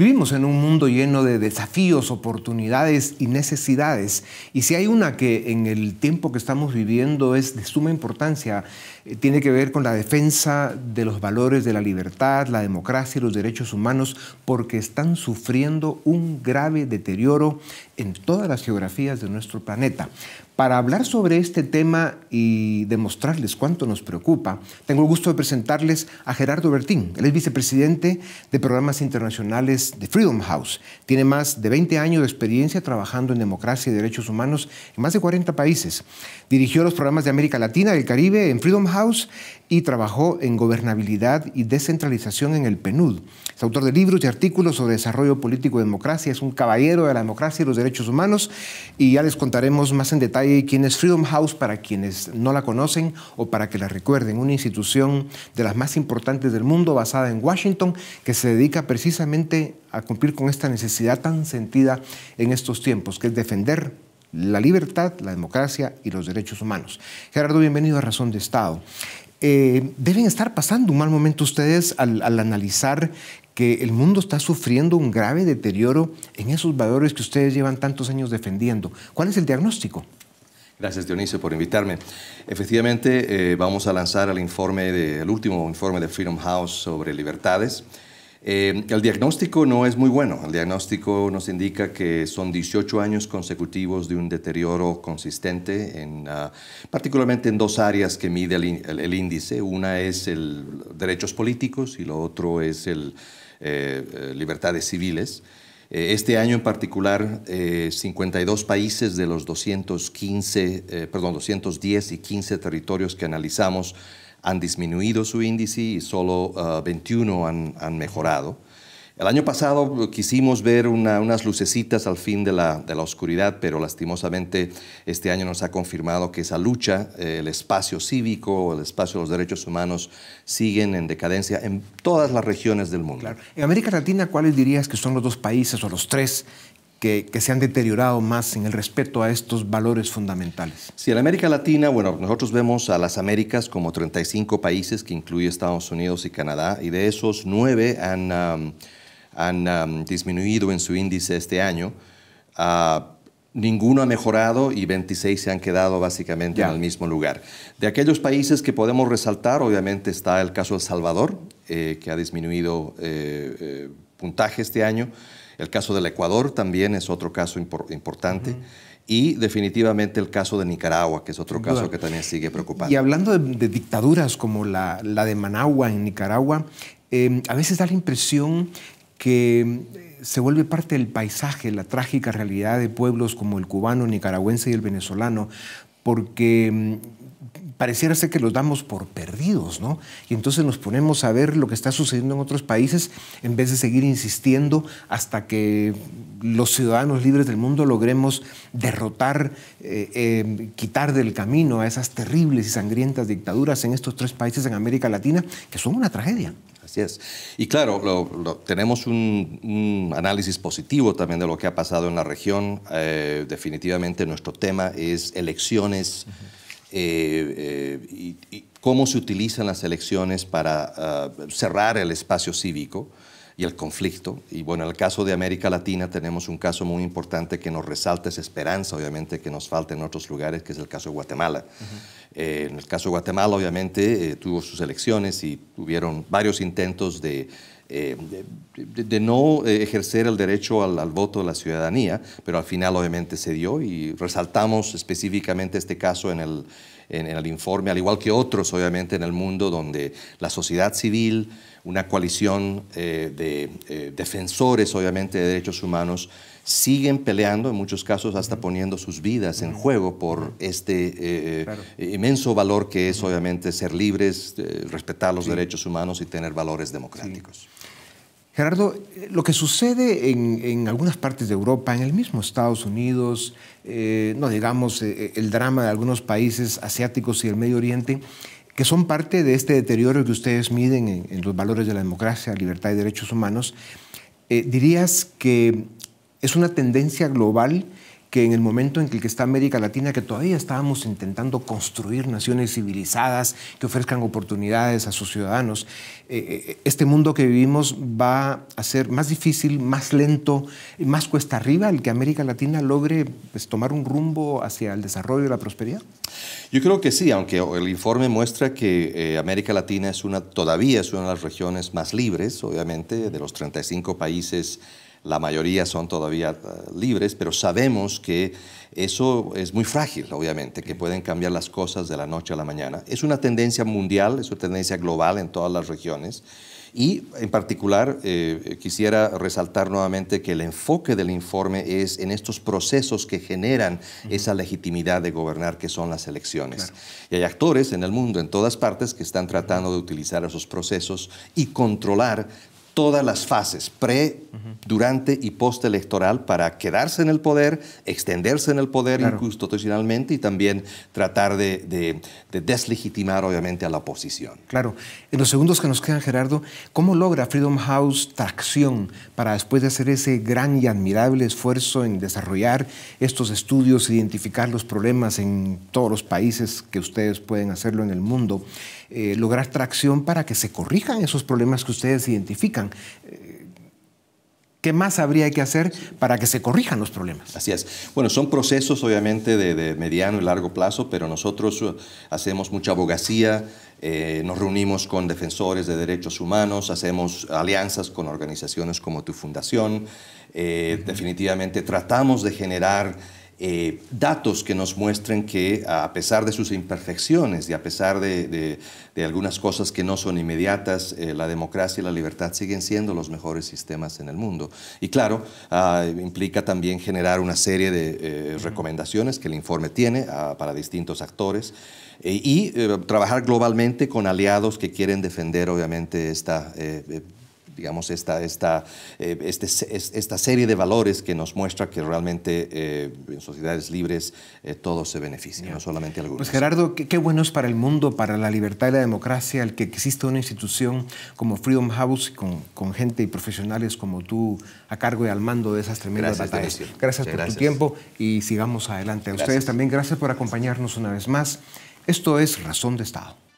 Vivimos en un mundo lleno de desafíos, oportunidades y necesidades. Y si hay una que en el tiempo que estamos viviendo es de suma importancia, eh, tiene que ver con la defensa de los valores de la libertad, la democracia y los derechos humanos, porque están sufriendo un grave deterioro en todas las geografías de nuestro planeta. Para hablar sobre este tema y demostrarles cuánto nos preocupa, tengo el gusto de presentarles a Gerardo Bertín. Él es vicepresidente de programas internacionales de Freedom House. Tiene más de 20 años de experiencia trabajando en democracia y derechos humanos en más de 40 países. Dirigió los programas de América Latina y el Caribe en Freedom House y trabajó en gobernabilidad y descentralización en el PNUD. Es autor de libros y artículos sobre desarrollo político y democracia. Es un caballero de la democracia y los derechos humanos y ya les contaremos más en detalle eh, es Freedom House, para quienes no la conocen o para que la recuerden, una institución de las más importantes del mundo basada en Washington que se dedica precisamente a cumplir con esta necesidad tan sentida en estos tiempos, que es defender la libertad, la democracia y los derechos humanos. Gerardo, bienvenido a Razón de Estado. Eh, deben estar pasando un mal momento ustedes al analizar que el mundo está sufriendo un grave deterioro en esos valores que ustedes llevan tantos años defendiendo. ¿Cuál es el diagnóstico? Gracias, Dionisio, por invitarme. Efectivamente, eh, vamos a lanzar el, informe del último informe de Freedom House sobre libertades. Eh, el diagnóstico no es muy bueno. El diagnóstico nos indica que son 18 años consecutivos de un deterioro consistente, en, ah, particularmente en dos áreas que mide el, índice. Una es el derechos políticos y lo otro es el, eh, libertades civiles. Eh, este año en particular, 52 eh, países de los 215, 210 eh, y 15 territorios que analizamos han disminuido su índice y solo 21 ah, han mejorado. El año pasado quisimos ver unas lucecitas al fin de la, oscuridad, pero lastimosamente este año nos ha confirmado que esa lucha, eh, el espacio cívico, el espacio de los derechos humanos, siguen en decadencia en todas las regiones del mundo. En América Latina, ¿cuáles dirías que son los dos países o los tres que, se han deteriorado más en el respeto a estos valores fundamentales? Sí, en América Latina, bueno, nosotros vemos a las Américas como 35 países, que incluye Estados Unidos y Canadá, y de esos nueve han han disminuido en su índice este año. Ah, ninguno ha mejorado y 26 se han quedado básicamente en el mismo lugar. De aquellos países que podemos resaltar, obviamente está el caso de El Salvador, eh, que ha disminuido eh, eh, puntaje este año. El caso del Ecuador también es otro caso importante. Y definitivamente el caso de Nicaragua, que es otro caso que también sigue preocupando. Y hablando de, dictaduras como la, de Managua en Nicaragua, em, a veces da la impresión que eh, se vuelve parte del paisaje, la trágica realidad de pueblos como el cubano, nicaragüense y el venezolano, porque mm, pareciera ser que los damos por perdidos, ¿no? Y entonces nos ponemos a ver lo que está sucediendo en otros países en vez de seguir insistiendo hasta que los ciudadanos libres del mundo logremos derrotar, eh, eh, quitar del camino a esas terribles y sangrientas dictaduras en estos tres países en América Latina, que son una tragedia. Así es. Y claro, tenemos un, análisis positivo también de lo que ha pasado en la región. Eh, definitivamente nuestro tema es elecciones. Eh, eh, y, cómo se utilizan las elecciones para ah, cerrar el espacio cívico y el conflicto. Y bueno, en el caso de América Latina tenemos un caso muy importante que nos resalta esa esperanza, obviamente, que nos falta en otros lugares, que es el caso de Guatemala. Eh, en el caso de Guatemala, obviamente, tuvo sus elecciones y tuvieron varios intentos de eh, de, no eh, ejercer el derecho al, voto de la ciudadanía, pero al final obviamente se dio y resaltamos específicamente este caso en el, en, el informe, al igual que otros, obviamente, en el mundo, donde la sociedad civil, una coalición eh, de eh, defensores, obviamente, de derechos humanos, siguen peleando, en muchos casos hasta poniendo sus vidas en juego por este eh, inmenso valor que es, obviamente, ser libres, respetar los derechos humanos y tener valores democráticos. Gerardo, eh, lo que sucede en, algunas partes de Europa, en el mismo Estados Unidos, eh, no digamos eh, el drama de algunos países asiáticos y el Medio Oriente, que son parte de este deterioro que ustedes miden en, los valores de la democracia, libertad y derechos humanos, ¿dirías que es una tendencia global que en el momento en que está América Latina, que todavía estábamos intentando construir naciones civilizadas que ofrezcan oportunidades a sus ciudadanos, eh, eh, este mundo que vivimos va a ser más difícil, más lento, más cuesta arriba el que América Latina logre pues, tomar un rumbo hacia el desarrollo y la prosperidad? Yo creo que sí, aunque el informe muestra que eh, América Latina es una, todavía es una de las regiones más libres, obviamente, de los 35 países la mayoría son todavía eh, libres, pero sabemos que eso es muy frágil, obviamente, que pueden cambiar las cosas de la noche a la mañana. Es una tendencia mundial, es una tendencia global en todas las regiones. Y en particular eh, quisiera resaltar nuevamente que el enfoque del informe es en estos procesos que generan esa legitimidad de gobernar que son las elecciones. Y hay actores en el mundo, en todas partes, que están tratando de utilizar esos procesos y controlar todas las fases, pre, durante y postelectoral, para quedarse en el poder, extenderse en el poder claro. y también tratar de, deslegitimar, obviamente, a la oposición. Claro. En los segundos que nos quedan, Gerardo, ¿cómo logra Freedom House tracción para después de hacer ese gran y admirable esfuerzo en desarrollar estos estudios, identificar los problemas en todos los países que ustedes pueden hacerlo en el mundo, eh, lograr tracción para que se corrijan esos problemas que ustedes identifican? Eh, ¿Qué más habría que hacer para que se corrijan los problemas? Así es. Bueno, son procesos obviamente de, mediano y largo plazo, pero nosotros eh, hacemos mucha abogacía, eh, nos reunimos con defensores de derechos humanos, hacemos alianzas con organizaciones como tu fundación, definitivamente tratamos de generar eh, datos que nos muestren que a pesar de sus imperfecciones y a pesar de, algunas cosas que no son inmediatas, eh, la democracia y la libertad siguen siendo los mejores sistemas en el mundo. Y claro, ah, implica también generar una serie de eh, recomendaciones que el informe tiene ah, para distintos actores y trabajar globalmente con aliados que quieren defender obviamente esta digamos, esta, esta, eh, este esta serie de valores que nos muestra que realmente eh, en sociedades libres eh, todos se benefician, no solamente algunos. Pues Gerardo, qué, bueno es para el mundo, para la libertad y la democracia, el que exista una institución como Freedom House con, con gente y profesionales como tú a cargo y al mando de esas tremendas batallas. Gracias por tu tiempo y sigamos adelante. A ustedes también gracias por acompañarnos una vez más. Esto es Razón de Estado.